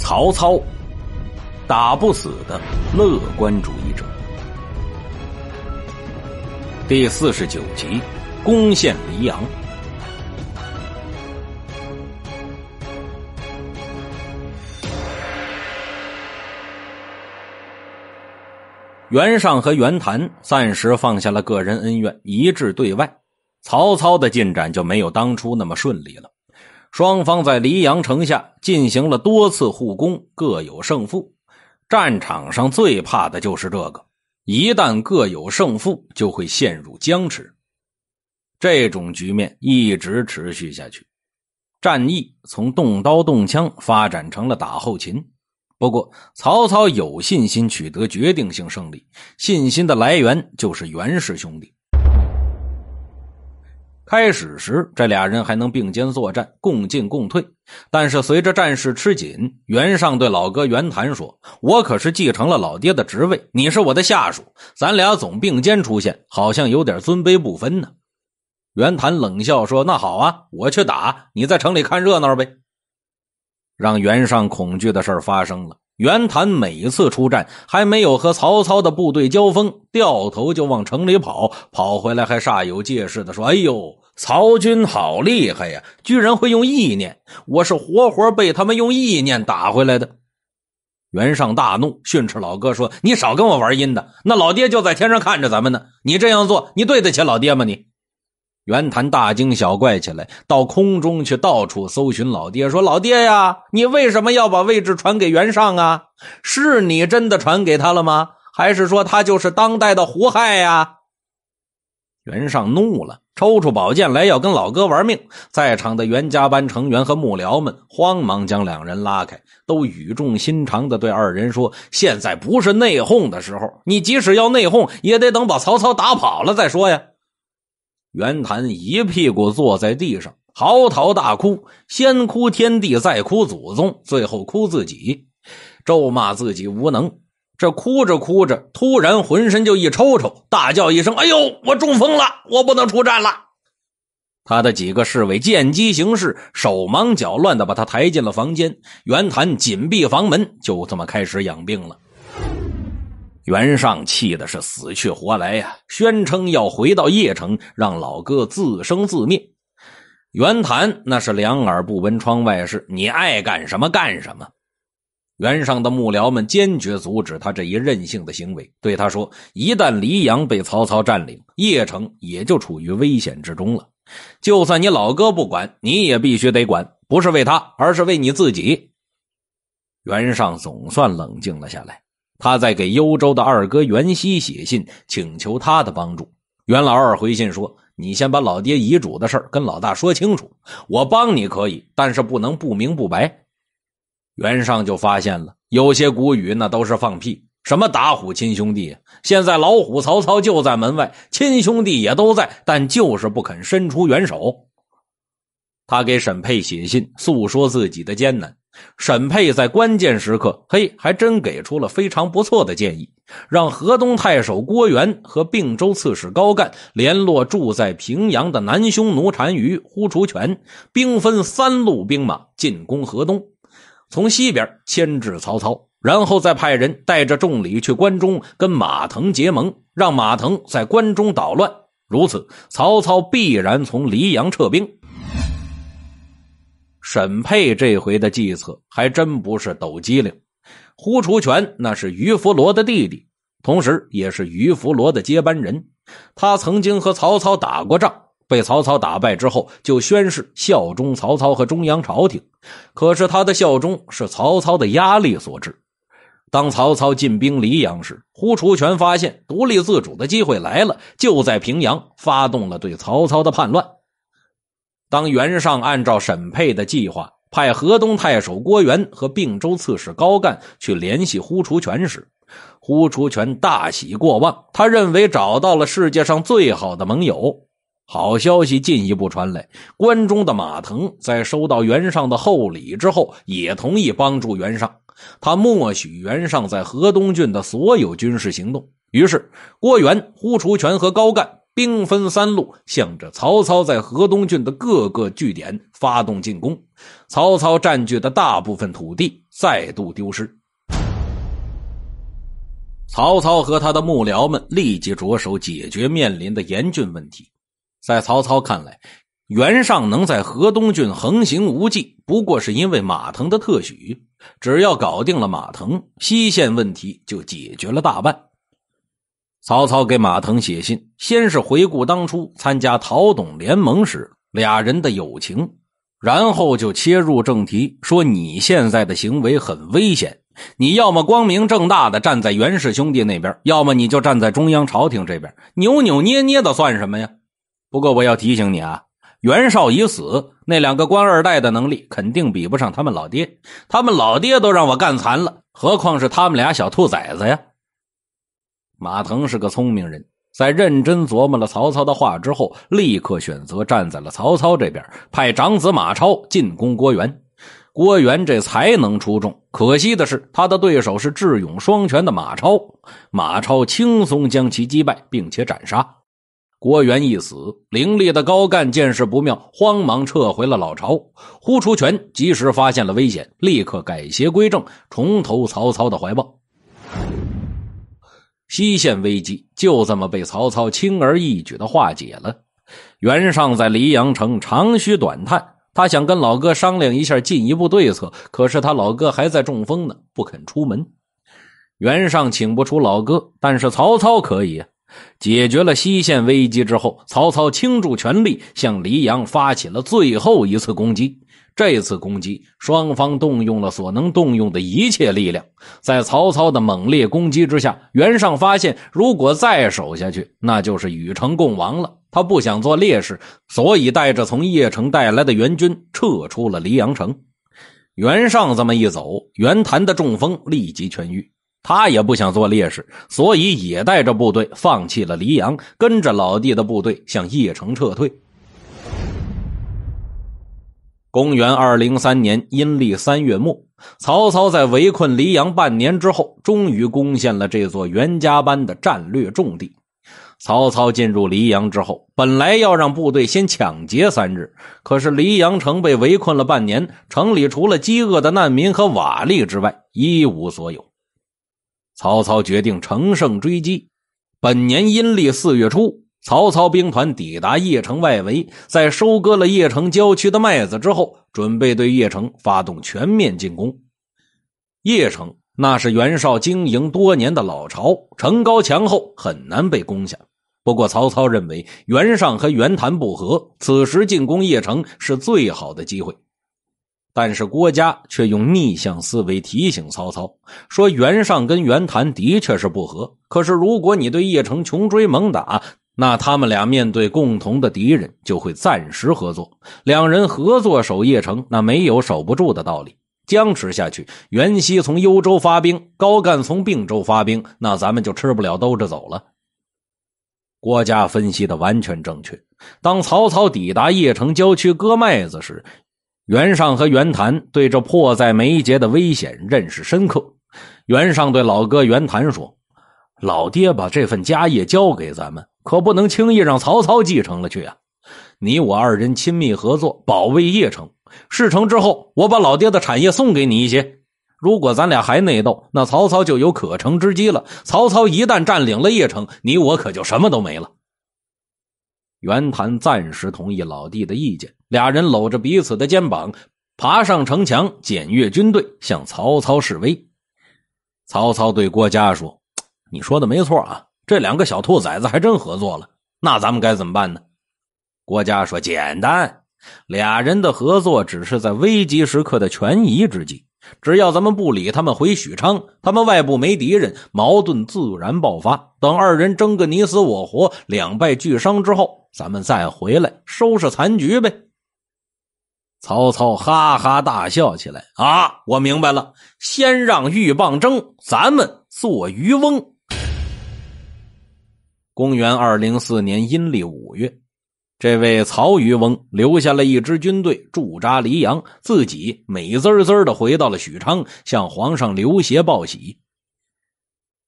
曹操，打不死的乐观主义者。第四十九集，攻陷黎阳。袁尚和袁谭暂时放下了个人恩怨，一致对外。曹操的进展就没有当初那么顺利了。双方在黎阳城下进行了多次互攻，各有胜负。战场上最怕的就是这个，一旦各有胜负，就会陷入僵持。这种局面一直持续下去，战役从动刀动枪发展成了打后勤。不过，曹操有信心取得决定性胜利，信心的来源就是袁氏兄弟。开始时，这俩人还能并肩作战，共进共退。但是随着战事吃紧，袁尚对老哥袁谭说：“我可是继承了老爹的职位，你是我的下属，咱俩总并肩出现，好像有点尊卑不分呢。”袁谭冷笑说：“那好啊，我去打，你在城里看热闹呗。”让袁尚恐惧的事发生了。袁谭每一次出战，还没有和曹操的部队交锋，掉头就往城里跑，跑回来还煞有介事的说：“哎呦。”曹军好厉害呀！居然会用意念，我是活活被他们用意念打回来的。袁尚大怒，训斥老哥说：“你少跟我玩阴的！那老爹就在天上看着咱们呢，你这样做，你对得起老爹吗？”你，袁谭大惊小怪起来，到空中去到处搜寻老爹，说：“老爹呀，你为什么要把位置传给袁尚啊？是你真的传给他了吗？还是说他就是当代的胡亥呀？”袁尚怒了。抽出宝剑来，要跟老哥玩命。在场的袁家班成员和幕僚们慌忙将两人拉开，都语重心长的对二人说：“现在不是内讧的时候，你即使要内讧，也得等把曹操打跑了再说呀。”袁谭一屁股坐在地上，嚎啕大哭，先哭天地，再哭祖宗，最后哭自己，咒骂自己无能。这哭着哭着，突然浑身就一抽抽，大叫一声：“哎呦！我中风了，我不能出战了。”他的几个侍卫见机行事，手忙脚乱的把他抬进了房间。袁谭紧闭房门，就这么开始养病了。袁尚气的是死去活来呀，宣称要回到邺城，让老哥自生自灭。袁谭那是两耳不闻窗外事，你爱干什么干什么。袁上的幕僚们坚决阻止他这一任性的行为，对他说：“一旦黎阳被曹操占领，邺城也就处于危险之中了。就算你老哥不管，你也必须得管，不是为他，而是为你自己。”袁尚总算冷静了下来，他在给幽州的二哥袁熙写信，请求他的帮助。袁老二回信说：“你先把老爹遗嘱的事跟老大说清楚，我帮你可以，但是不能不明不白。”袁尚就发现了，有些古语那都是放屁。什么打虎亲兄弟？现在老虎曹操就在门外，亲兄弟也都在，但就是不肯伸出援手。他给沈佩写信，诉说自己的艰难。沈佩在关键时刻，嘿，还真给出了非常不错的建议，让河东太守郭元和并州刺史高干联络住在平阳的南匈奴单于呼厨泉，兵分三路兵马进攻河东。从西边牵制曹操，然后再派人带着众礼去关中跟马腾结盟，让马腾在关中捣乱。如此，曹操必然从黎阳撤兵。沈佩这回的计策还真不是抖机灵，胡除全那是于福罗的弟弟，同时也是于福罗的接班人，他曾经和曹操打过仗。被曹操打败之后，就宣誓效忠曹操和中央朝廷。可是他的效忠是曹操的压力所致。当曹操进兵黎阳时，呼雏权发现独立自主的机会来了，就在平阳发动了对曹操的叛乱。当袁尚按照沈佩的计划派河东太守郭元和并州刺史高干去联系呼雏权时，呼雏权大喜过望，他认为找到了世界上最好的盟友。好消息进一步传来，关中的马腾在收到袁尚的厚礼之后，也同意帮助袁尚。他默许袁尚在河东郡的所有军事行动。于是，郭元、呼雏权和高干兵分三路，向着曹操在河东郡的各个据点发动进攻。曹操占据的大部分土地再度丢失。曹操和他的幕僚们立即着手解决面临的严峻问题。在曹操看来，袁尚能在河东郡横行无忌，不过是因为马腾的特许。只要搞定了马腾，西线问题就解决了大半。曹操给马腾写信，先是回顾当初参加陶董联盟时俩人的友情，然后就切入正题，说你现在的行为很危险。你要么光明正大的站在袁氏兄弟那边，要么你就站在中央朝廷这边。扭扭捏捏的算什么呀？不过我要提醒你啊，袁绍已死，那两个官二代的能力肯定比不上他们老爹，他们老爹都让我干残了，何况是他们俩小兔崽子呀？马腾是个聪明人，在认真琢磨了曹操的话之后，立刻选择站在了曹操这边，派长子马超进攻郭援。郭援这才能出众，可惜的是他的对手是智勇双全的马超，马超轻松将其击败，并且斩杀。郭元一死，凌厉的高干见势不妙，慌忙撤回了老巢。呼出权及时发现了危险，立刻改邪归正，重投曹操的怀抱。西线危机就这么被曹操轻而易举的化解了。袁尚在黎阳城长吁短叹，他想跟老哥商量一下进一步对策，可是他老哥还在中风呢，不肯出门。袁尚请不出老哥，但是曹操可以。解决了西线危机之后，曹操倾注全力向黎阳发起了最后一次攻击。这次攻击，双方动用了所能动用的一切力量。在曹操的猛烈攻击之下，袁尚发现，如果再守下去，那就是与城共亡了。他不想做烈士，所以带着从邺城带来的援军撤出了黎阳城。袁尚这么一走，袁谭的中风立即痊愈。他也不想做烈士，所以也带着部队放弃了黎阳，跟着老弟的部队向邺城撤退。公元二零三年阴历三月末，曹操在围困黎阳半年之后，终于攻陷了这座袁家班的战略重地。曹操进入黎阳之后，本来要让部队先抢劫三日，可是黎阳城被围困了半年，城里除了饥饿的难民和瓦砾之外，一无所有。曹操决定乘胜追击。本年阴历四月初，曹操兵团抵达邺城外围，在收割了邺城郊区的麦子之后，准备对邺城发动全面进攻。邺城那是袁绍经营多年的老巢，城高墙厚，很难被攻下。不过，曹操认为袁尚和袁谭不和，此时进攻邺城是最好的机会。但是郭嘉却用逆向思维提醒曹操说：“袁尚跟袁谭的确是不和，可是如果你对邺城穷追猛打，那他们俩面对共同的敌人就会暂时合作。两人合作守邺城，那没有守不住的道理。僵持下去，袁熙从幽州发兵，高干从并州发兵，那咱们就吃不了兜着走了。”郭嘉分析的完全正确。当曹操抵达邺城郊区割麦子时，袁尚和袁谭对这迫在眉睫的危险认识深刻。袁尚对老哥袁谭说：“老爹把这份家业交给咱们，可不能轻易让曹操继承了去啊！你我二人亲密合作，保卫邺城。事成之后，我把老爹的产业送给你一些。如果咱俩还内斗，那曹操就有可乘之机了。曹操一旦占领了邺城，你我可就什么都没了。”袁谭暂时同意老弟的意见。俩人搂着彼此的肩膀，爬上城墙检阅军队，向曹操示威。曹操对郭嘉说：“你说的没错啊，这两个小兔崽子还真合作了。那咱们该怎么办呢？”郭嘉说：“简单，俩人的合作只是在危急时刻的权宜之计。只要咱们不理他们，回许昌，他们外部没敌人，矛盾自然爆发。等二人争个你死我活，两败俱伤之后，咱们再回来收拾残局呗。”曹操哈哈大笑起来：“啊，我明白了，先让鹬蚌争，咱们做渔翁。”公元二零四年阴历五月，这位曹渔翁留下了一支军队驻扎黎阳，自己美滋滋的回到了许昌，向皇上刘协报喜。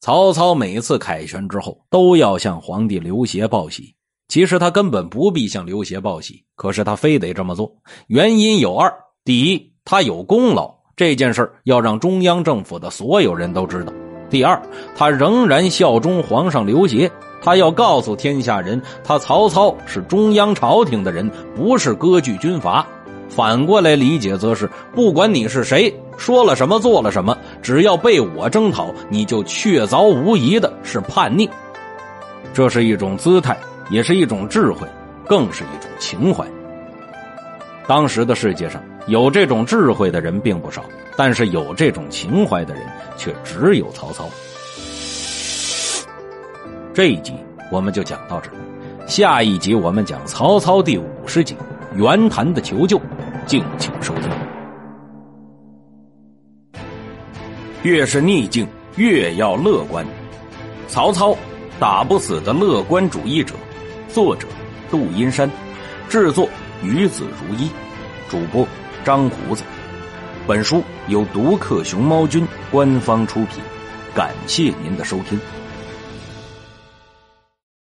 曹操每次凯旋之后，都要向皇帝刘协报喜。其实他根本不必向刘协报喜，可是他非得这么做。原因有二：第一，他有功劳，这件事要让中央政府的所有人都知道；第二，他仍然效忠皇上刘协，他要告诉天下人，他曹操是中央朝廷的人，不是割据军阀。反过来理解，则是不管你是谁，说了什么，做了什么，只要被我征讨，你就确凿无疑的是叛逆。这是一种姿态。也是一种智慧，更是一种情怀。当时的世界上有这种智慧的人并不少，但是有这种情怀的人却只有曹操。这一集我们就讲到这下一集我们讲曹操第五十集袁谭的求救，敬请收听。越是逆境，越要乐观。曹操，打不死的乐观主义者。作者杜阴山，制作与子如一，主播张胡子。本书由独克熊猫君官方出品，感谢您的收听。